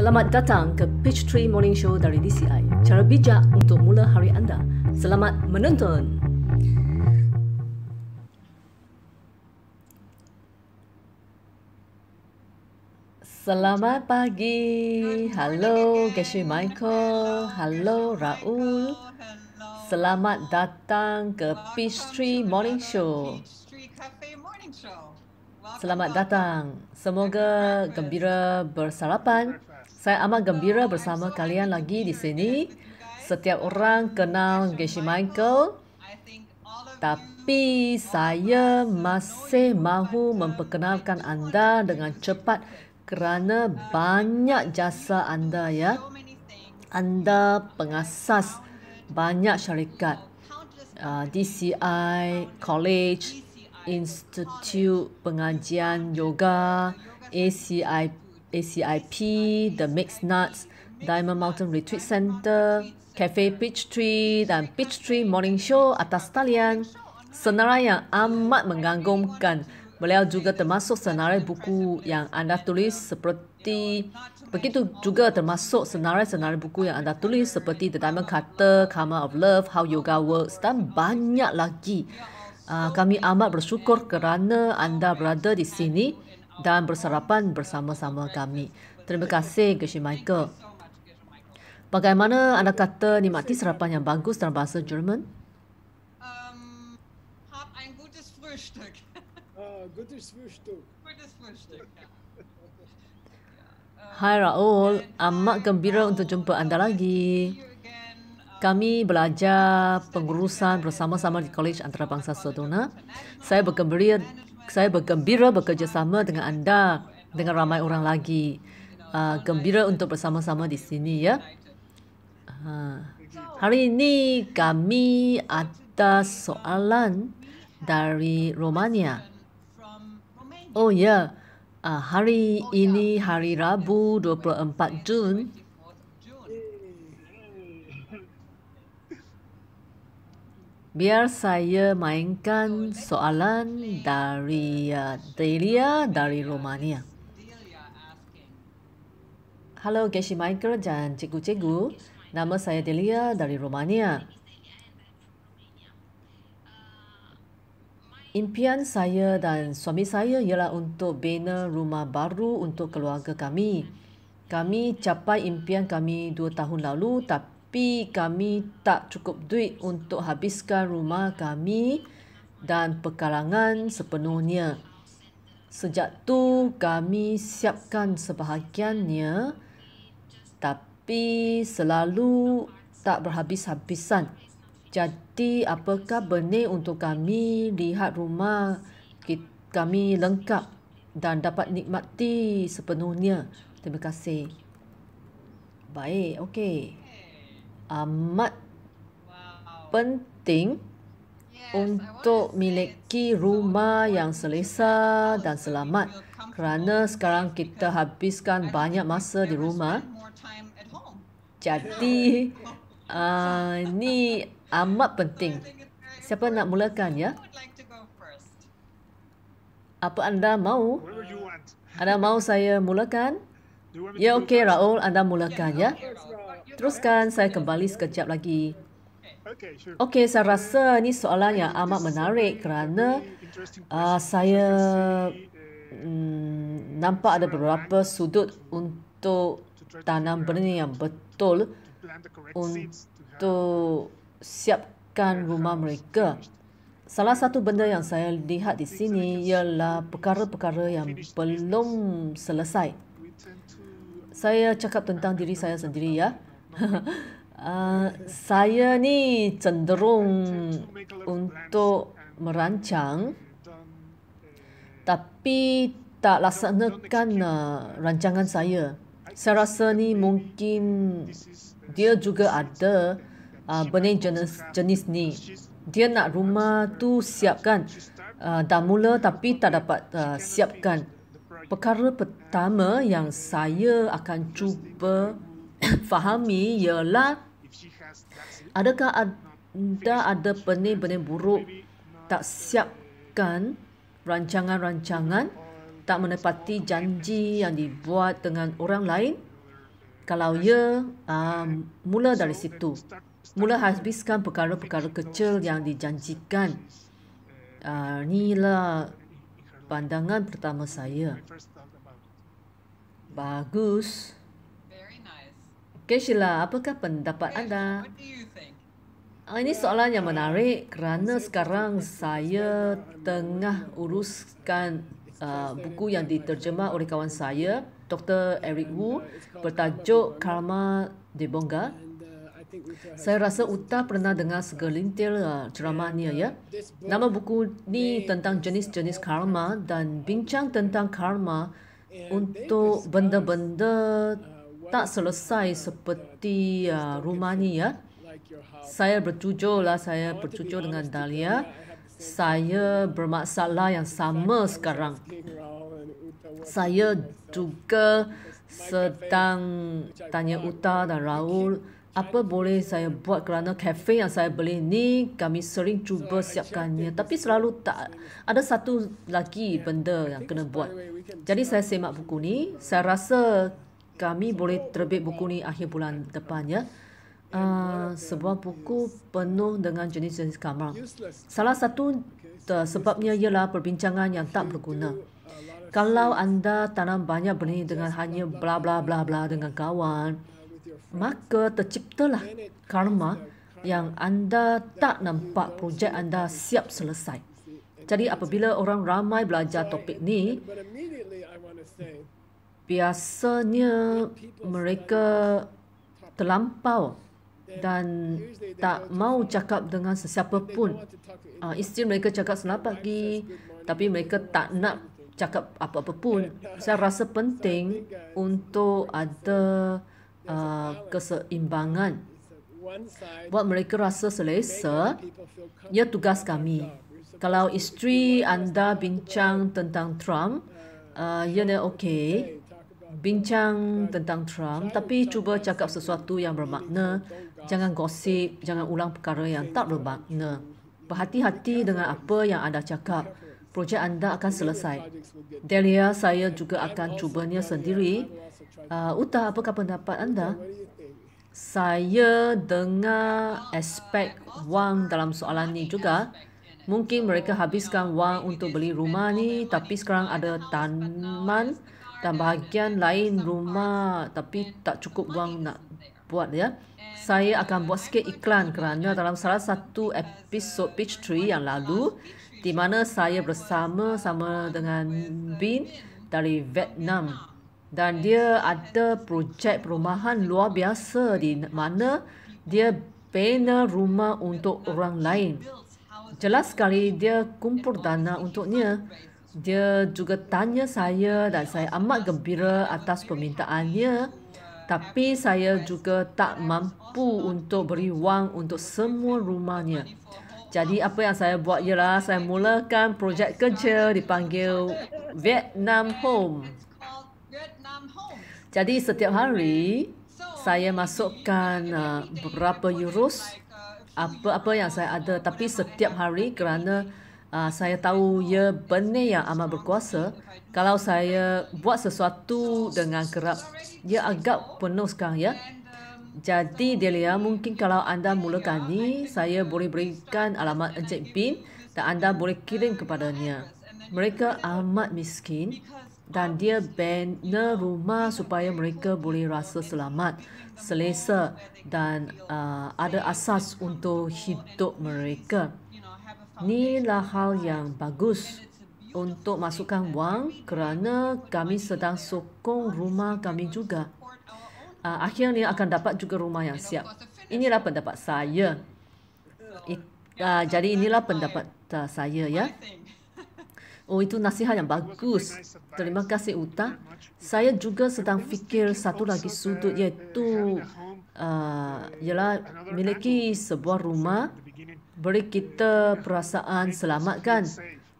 Selamat datang ke Pitch Tree Morning Show dari DCI. Cara bijak untuk mula hari anda. Selamat menonton! Selamat pagi. Hello, Geshe Michael. Hello, Raul. Selamat datang ke Pitch Tree Morning Show. Selamat datang. Semoga gembira bersarapan. Saya amat gembira bersama kalian lagi di sini. Setiap orang kenal Geshe Michael. Tapi saya masih mahu memperkenalkan anda dengan cepat kerana banyak jasa anda ya. Anda pengasas banyak syarikat. Ah, DCI, College, Institute Pengajian Yoga, ACIP, ACIP, the Mixed Nuts, Diamond Mountain Retreat Center, Cafe Peach Tree dan Peach Tree Morning Show atas talian. Senarai yang amat mengagumkan. Beliau juga termasuk senarai buku yang anda tulis seperti begitu juga termasuk senarai-senarai buku yang anda tulis seperti The Diamond Cutter, Karma of Love, How Yoga Works dan banyak lagi. Ah, kami amat bersyukur kerana anda berada di sini dan bersarapan bersama-sama kami. Terima kasih, Gershie Michael. Bagaimana anda kata nikmati sarapan yang bagus dalam bahasa Jerman? Hai Raul, amat gembira untuk jumpa anda lagi. Kami belajar pengurusan bersama-sama di Kolej Antarabangsa Sedona. Saya bergembira saya bergembira bekerjasama dengan anda dengan ramai orang lagi. Uh, gembira untuk bersama-sama di sini ya. Uh, hari ini kami ada soalan dari Romania. Oh ya, yeah. uh, hari ini hari Rabu 24 Jun. biar saya mainkan soalan dari uh, Delia dari Romania. Hello, Geshi Michael dan cikgu-cikgu. Nama saya Delia dari Romania. Impian saya dan suami saya ialah untuk bina rumah baru untuk keluarga kami. Kami capai impian kami dua tahun lalu tapi tapi kami tak cukup duit untuk habiskan rumah kami dan pekalangan sepenuhnya. Sejak tu kami siapkan sebahagiannya tapi selalu tak berhabis-habisan. Jadi apakah benih untuk kami lihat rumah kami lengkap dan dapat nikmati sepenuhnya. Terima kasih. Baik, okey amat penting untuk memiliki rumah yang selesa dan selamat kerana sekarang kita habiskan banyak masa di rumah. Jadi, ah, ini amat penting. Siapa nak mulakan ya? Apa anda mahu? Anda mahu saya mulakan? Ya, okey Raul, anda mulakan ya. Teruskan, saya kembali sekejap lagi. Okey, saya rasa ini soalan yang amat menarik kerana uh, saya um, nampak ada beberapa sudut untuk tanam benih yang betul untuk siapkan rumah mereka. Salah satu benda yang saya lihat di sini ialah perkara-perkara yang belum selesai. Saya cakap tentang diri saya sendiri ya. Eh, saya ni cenderung untuk merancang tapi tak laksanakan uh, rancangan saya. Saya rasa ni mungkin dia juga ada uh, benih jenis, jenis ni. Dia nak rumah tu siapkan. Uh, dah mula tapi tak dapat uh, siapkan. Perkara pertama yang saya akan cuba fahami ialah adakah anda ada benih-benih buruk tak siapkan rancangan-rancangan tak menepati janji yang dibuat dengan orang lain kalau ya uh, mula dari situ mula habiskan perkara-perkara kecil yang dijanjikan uh, lah pandangan pertama saya bagus Okay, Sheila, apakah pendapat anda? Ah, ini soalan yang menarik kerana sekarang saya tengah uruskan uh, buku yang diterjemah oleh kawan saya, Dr. Eric Wu, uh, bertajuk Karma Debonga. Uh, saya rasa Uta pernah dengar segelintir ah, ceramah ni uh, ya. Nama buku ni tentang jenis-jenis karma dan bincang tentang karma untuk benda-benda tak selesai seperti uh, Rumani ya. Saya bercucuk lah, saya bercucuk dengan Dahlia. Saya bermasalah yang sama sekarang. Saya juga sedang tanya Uta dan Raul apa boleh saya buat kerana kafe yang saya beli ni kami sering cuba siapkannya tapi selalu tak ada satu lagi benda yang kena buat. Jadi saya semak buku ni, saya rasa kami boleh terbit buku ni akhir bulan depannya Uh, ah, sebuah buku penuh dengan jenis-jenis kamar. Salah satu uh, sebabnya ialah perbincangan yang tak berguna. Kalau anda tanam banyak benih dengan hanya bla bla bla bla dengan kawan, maka terciptalah karma yang anda tak nampak projek anda siap selesai. Jadi apabila orang ramai belajar topik ni, biasanya mereka terlampau dan tak mau cakap dengan sesiapa pun. Uh, isteri mereka cakap selamat pagi, tapi mereka tak nak cakap apa-apa pun. Saya rasa penting untuk ada uh, keseimbangan. Buat mereka rasa selesa, ia tugas kami. Kalau isteri anda bincang tentang Trump, uh, ah, ni okey bincang tentang Trump tapi cuba cakap sesuatu yang bermakna. Jangan gosip, jangan ulang perkara yang tak bermakna. Berhati-hati dengan apa yang anda cakap. Projek anda akan selesai. Delia, saya juga akan cubanya sendiri. Uh, Uta, apakah pendapat anda? Saya dengar aspek wang dalam soalan ini juga. Mungkin mereka habiskan wang untuk beli rumah ni, tapi sekarang ada tanaman dan bahagian lain rumah tapi tak cukup wang nak buat ya. Saya akan buat sikit iklan kerana dalam salah satu episod Peach Tree yang lalu di mana saya bersama sama dengan Bin dari Vietnam dan dia ada projek perumahan luar biasa di mana dia bina rumah untuk orang lain. Jelas sekali dia kumpul dana untuknya. Dia juga tanya saya dan saya amat gembira atas permintaannya. Tapi saya juga tak mampu untuk beri wang untuk semua rumahnya. Jadi apa yang saya buat ialah saya mulakan projek kerja dipanggil Vietnam Home. Jadi setiap hari saya masukkan uh, beberapa euros apa-apa yang saya ada. Tapi setiap hari kerana Uh, saya tahu ia benih yang amat berkuasa. Kalau saya buat sesuatu dengan kerap, ia agak penuh sekarang. Ya? Jadi, Delia, mungkin kalau anda mulakan ini, saya boleh berikan alamat Encik Bin dan anda boleh kirim kepadanya. Mereka amat miskin dan dia bina rumah supaya mereka boleh rasa selamat, selesa dan uh, ada asas untuk hidup mereka lah hal yang bagus untuk masukkan wang kerana kami sedang sokong rumah kami juga. Uh, akhirnya akan dapat juga rumah yang siap. Inilah pendapat saya. It, uh, jadi inilah pendapat uh, saya ya. Oh itu nasihat yang bagus. Terima kasih Uta. Saya juga sedang fikir satu lagi sudut iaitu uh, ialah memiliki sebuah rumah beri kita perasaan selamat kan?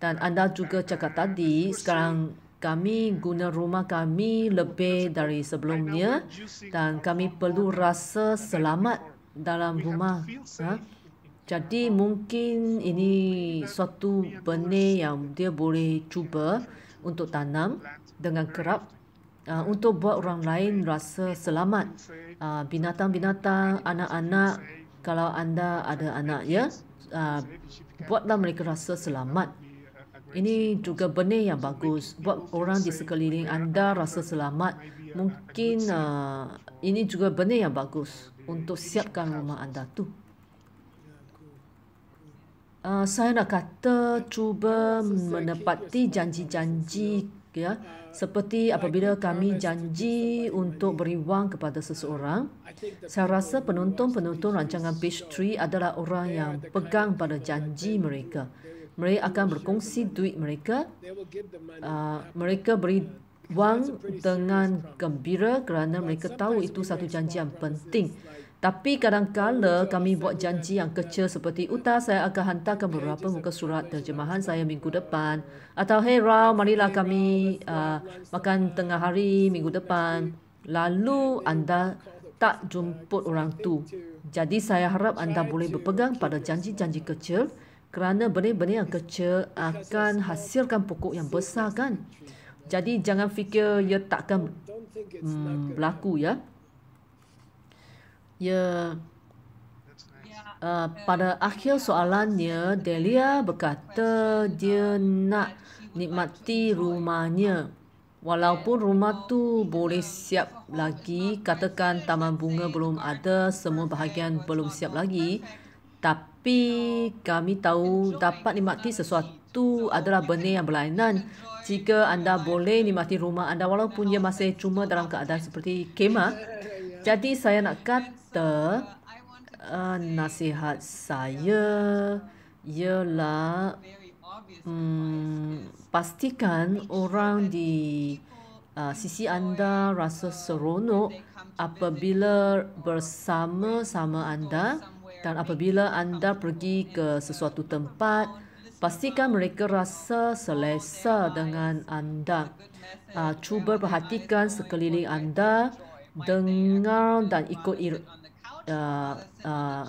Dan anda juga cakap tadi, sekarang kami guna rumah kami lebih dari sebelumnya dan kami perlu rasa selamat dalam rumah. Ha? Jadi mungkin ini suatu benih yang dia boleh cuba untuk tanam dengan kerap uh, untuk buat orang lain rasa selamat. Ha, binatang-binatang, uh, anak-anak, kalau anda ada anak ya, uh, buatlah mereka rasa selamat. Ini juga benih yang bagus. Buat orang di sekeliling anda rasa selamat. Mungkin uh, ini juga benih yang bagus untuk siapkan rumah anda tu. Uh, saya nak kata cuba menepati janji-janji ya seperti apabila kami janji untuk beri wang kepada seseorang saya rasa penonton-penonton rancangan Page 3 adalah orang yang pegang pada janji mereka mereka akan berkongsi duit mereka uh, mereka beri wang dengan gembira kerana mereka tahu itu satu janji yang penting tapi kadang kadangkala kami buat janji yang kecil seperti utah saya akan hantarkan beberapa muka surat terjemahan saya minggu depan. Atau hey Rao, marilah kami uh, makan tengah hari minggu depan. Lalu anda tak jemput orang tu. Jadi saya harap anda boleh berpegang pada janji-janji kecil kerana benih-benih yang kecil akan hasilkan pokok yang besar kan. Jadi jangan fikir ia takkan hmm, berlaku ya. Ya, uh, pada akhir soalannya, Delia berkata dia nak nikmati rumahnya. Walaupun rumah tu boleh siap lagi, katakan taman bunga belum ada, semua bahagian belum siap lagi. Tapi kami tahu dapat nikmati sesuatu adalah benda yang berlainan. Jika anda boleh nikmati rumah anda walaupun ia masih cuma dalam keadaan seperti kemah, jadi saya nak kata uh, nasihat saya ialah um, pastikan orang di uh, sisi anda rasa seronok apabila bersama-sama anda dan apabila anda pergi ke sesuatu tempat pastikan mereka rasa selesa dengan anda uh, cuba perhatikan sekeliling anda dengar dan ikut uh, uh,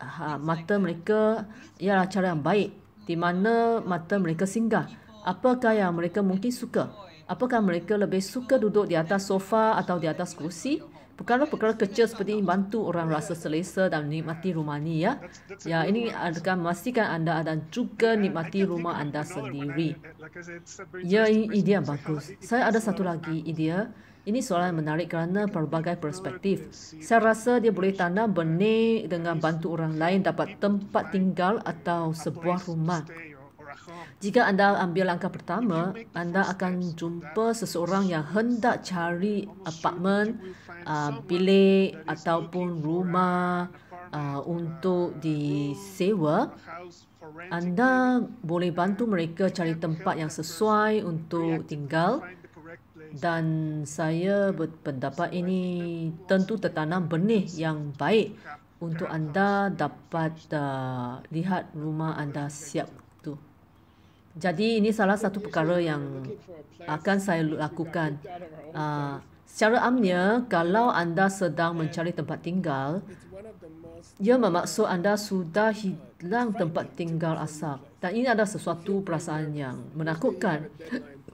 ha, mata mereka ialah cara yang baik di mana mata mereka singgah. Apakah yang mereka mungkin suka? Apakah mereka lebih suka duduk di atas sofa atau di atas kursi Perkara-perkara kecil seperti ini bantu orang rasa selesa dan menikmati rumah ini. Ya, ya ini akan memastikan anda dan juga nikmati rumah anda sendiri. Ya, ini idea bagus. Saya ada satu lagi idea. Ini soalan yang menarik kerana pelbagai perspektif. Saya rasa dia boleh tanam benih dengan bantu orang lain dapat tempat tinggal atau sebuah rumah. Jika anda ambil langkah pertama, anda akan jumpa seseorang yang hendak cari apartmen, uh, ah, bilik ataupun rumah uh, untuk disewa. Anda boleh bantu mereka cari tempat yang sesuai untuk tinggal dan saya berpendapat ini tentu tertanam benih yang baik untuk anda dapat uh, lihat rumah anda siap tu. Jadi ini salah satu perkara yang akan saya lakukan. Uh, secara amnya, kalau anda sedang mencari tempat tinggal, ia bermaksud anda sudah hilang tempat tinggal asal. Dan ini adalah sesuatu perasaan yang menakutkan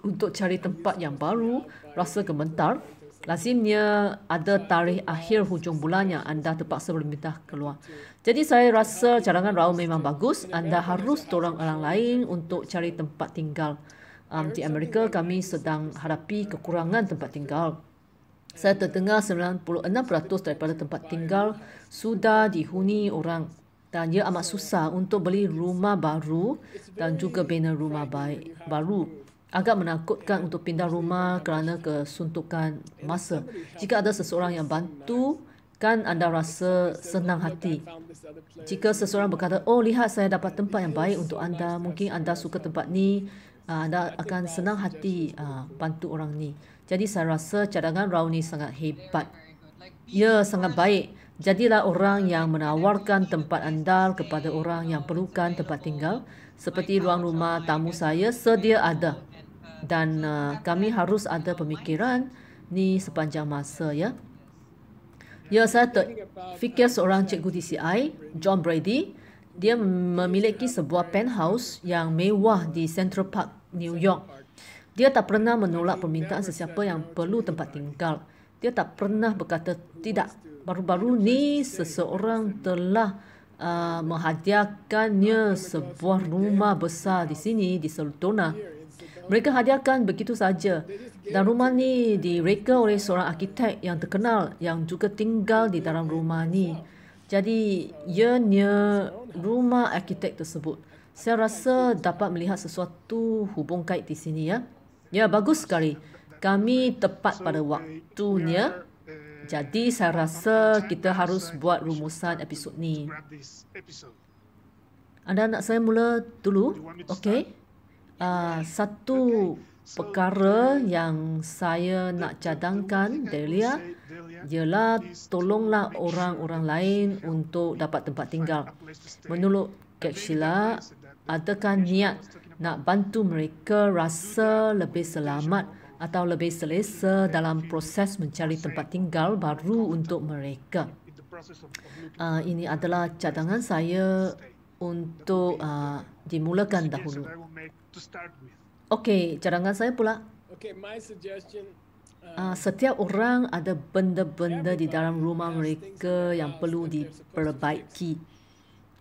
untuk cari tempat yang baru rasa gemetar, lazimnya ada tarikh akhir hujung bulan yang anda terpaksa berpindah keluar. Jadi saya rasa cadangan raw memang bagus. Anda harus tolong orang lain untuk cari tempat tinggal. Um, di Amerika, kami sedang hadapi kekurangan tempat tinggal. Saya terdengar 96% daripada tempat tinggal sudah dihuni orang dan ia amat susah untuk beli rumah baru dan juga bina rumah baik baru agak menakutkan untuk pindah rumah kerana kesuntukan masa. Jika ada seseorang yang bantu, kan anda rasa senang hati. Jika seseorang berkata, oh lihat saya dapat tempat yang baik untuk anda, mungkin anda suka tempat ni, ah, anda akan senang hati ah, bantu orang ni. Jadi saya rasa cadangan Rao ni sangat hebat. Ya, sangat baik. Jadilah orang yang menawarkan tempat anda kepada orang yang perlukan tempat tinggal. Seperti ruang rumah tamu saya, sedia ada dan uh, kami harus ada pemikiran ni sepanjang masa ya. Ya saya terfikir seorang cikgu DCI John Brady dia memiliki sebuah penthouse yang mewah di Central Park New York. Dia tak pernah menolak permintaan sesiapa yang perlu tempat tinggal. Dia tak pernah berkata tidak. Baru-baru ni seseorang telah uh, menghadiahkannya sebuah rumah besar di sini di Sultona mereka hadiahkan begitu saja. Dan rumah ni direka oleh seorang arkitek yang terkenal yang juga tinggal di dalam rumah ni. Jadi ianya rumah arkitek tersebut. Saya rasa dapat melihat sesuatu hubung kait di sini ya. Ya bagus sekali. Kami tepat pada waktunya. Jadi saya rasa kita harus buat rumusan episod ni. Anda nak saya mula dulu? Okey. Ah, satu perkara yang saya nak cadangkan, Delia, ialah tolonglah orang-orang lain untuk dapat tempat tinggal. Menurut Kekshila, adakah niat nak bantu mereka rasa lebih selamat atau lebih selesa dalam proses mencari tempat tinggal baru untuk mereka? Uh, ini adalah cadangan saya untuk uh, dimulakan dahulu. Okey, cadangan saya pula. Uh, uh, setiap orang ada benda-benda di dalam rumah mereka yang perlu diperbaiki.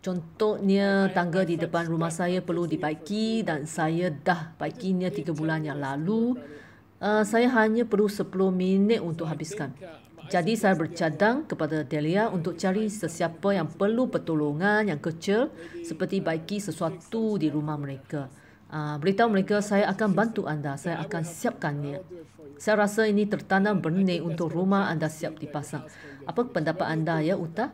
Contohnya, tangga di depan rumah saya perlu dibaiki dan saya dah baikinya tiga bulan yang lalu. Uh, saya hanya perlu sepuluh minit untuk habiskan. Uh, jadi saya bercadang kepada Delia untuk cari sesiapa yang perlu pertolongan yang kecil seperti baiki sesuatu di rumah mereka. Uh, beritahu mereka saya akan bantu anda, saya akan siapkannya. Saya rasa ini tertanam benih untuk rumah anda siap dipasang. Apa pendapat anda ya, Utah?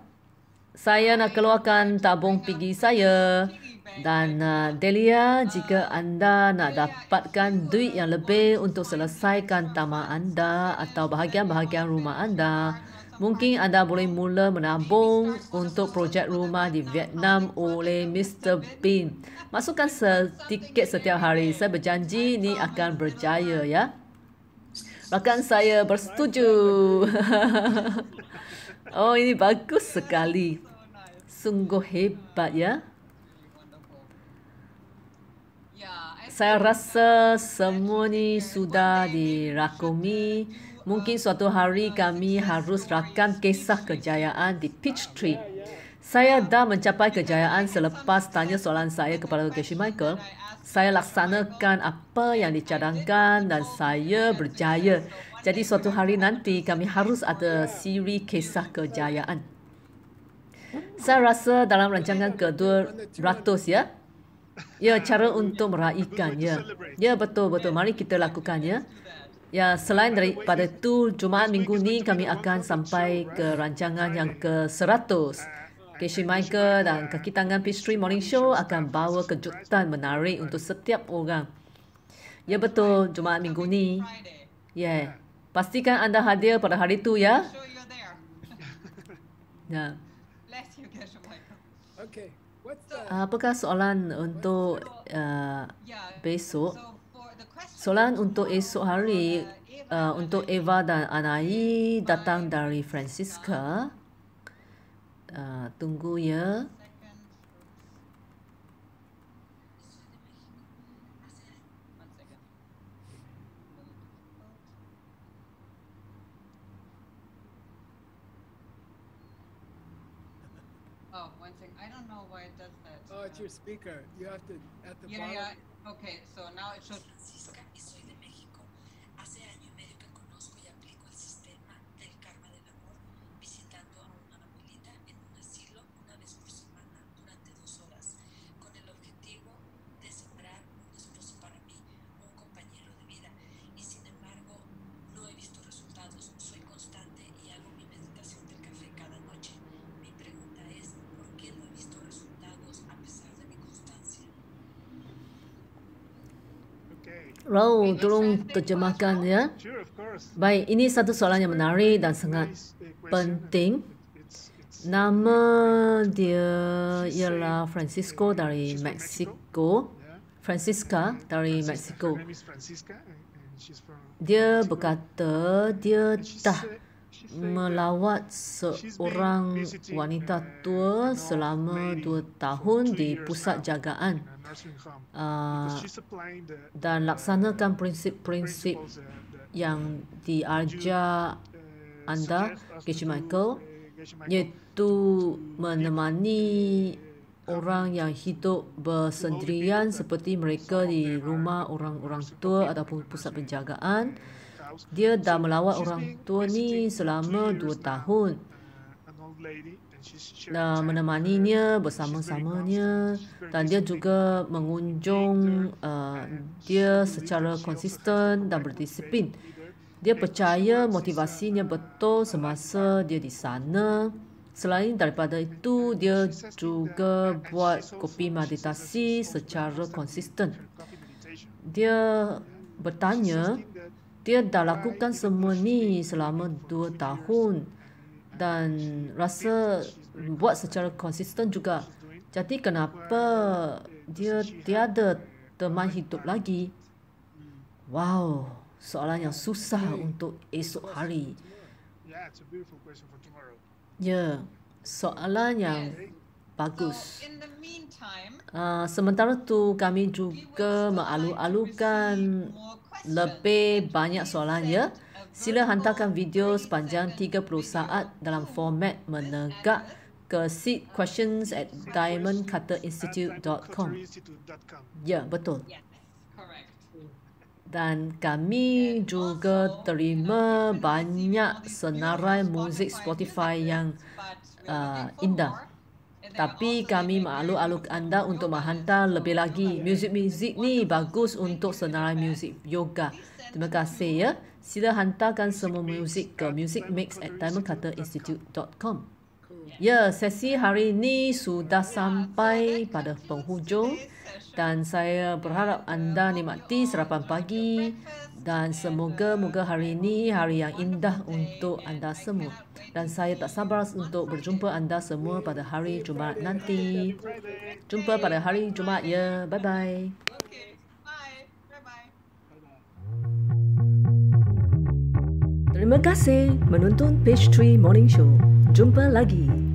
saya nak keluarkan tabung pigi saya. Dan uh, Delia, jika anda nak dapatkan duit yang lebih untuk selesaikan taman anda atau bahagian-bahagian rumah anda, mungkin anda boleh mula menabung untuk projek rumah di Vietnam oleh Mr. Bean. Masukkan sedikit setiap hari. Saya berjanji ini akan berjaya. ya. Rakan saya bersetuju. oh, ini bagus sekali sungguh hebat ya. ya saya rasa semua ni sudah dirakumi. Mungkin suatu hari kami harus rakam kisah kejayaan di Tree. Saya dah mencapai kejayaan selepas tanya soalan saya kepada Keshi Michael. Saya laksanakan apa yang dicadangkan dan saya berjaya. Jadi suatu hari nanti kami harus ada siri kisah kejayaan. Saya rasa dalam rancangan kedua ratus ya. Ya, cara untuk meraihkan ya. Ya, betul, betul. Mari kita lakukan ya. Ya, selain dari pada tu, Jumaat minggu ni kami akan sampai ke rancangan yang ke-100. Keshi Michael dan Kaki Tangan Pistry Morning Show akan bawa kejutan menarik untuk setiap orang. Ya, betul. Jumaat minggu ni. Ya, pastikan anda hadir pada hari tu ya. Ya. Yeah. Uh, apakah soalan untuk uh, besok? Soalan untuk esok hari uh, untuk Eva dan Anai datang dari Francisca. Uh, tunggu ya. about your speaker. You have to at the yeah, bottom. Yeah. Okay. So now it shows. Rau, tolong terjemahkan ya. Baik, ini satu soalan yang menarik dan sangat penting. Nama dia ialah Francisco dari Mexico. Francisca dari Mexico. Dia berkata dia dah melawat seorang wanita uh, tua selama dua tahun di pusat jagaan ah, dan uh, laksanakan prinsip-prinsip uh, yang diajar anda, Geshe Michael, iaitu menemani orang yang hidup bersendirian seperti mereka di rumah orang-orang tua ataupun pusat penjagaan. Dia dah melawat orang tua ni selama dua tahun. Dah menemaninya bersama-samanya dan dia juga mengunjung uh, dia secara konsisten dan berdisiplin. Dia percaya motivasinya betul semasa dia di sana. Selain daripada itu, dia juga buat kopi meditasi secara konsisten. Dia bertanya, dia dah lakukan semua ni selama dua tahun dan rasa buat secara konsisten juga. Jadi kenapa dia tiada teman hidup lagi? Wow, soalan yang susah untuk esok hari. Ya, soalan yang bagus. Uh, sementara tu kami juga mengalu-alukan lebih banyak soalan ya. Sila hantarkan video sepanjang 30 saat dalam format menegak ke seed questions at diamondcutterinstitute.com. Ya, betul. Dan kami juga terima banyak senarai muzik Spotify yang uh, indah. Tapi kami mengaluk-aluk anda untuk menghantar lebih lagi. Muzik-muzik ni bagus untuk senarai muzik yoga. Terima kasih ya. Sila hantarkan semua muzik ke musicmix at diamondcutterinstitute.com. Ya, sesi hari ini sudah sampai pada penghujung dan saya berharap anda nikmati sarapan pagi, dan semoga moga hari ini hari yang indah untuk anda semua dan saya tak sabar untuk berjumpa anda semua pada hari Jumaat nanti. Jumpa pada hari Jumaat ya. Bye bye. Terima kasih menonton Page 3 Morning Show. Jumpa lagi.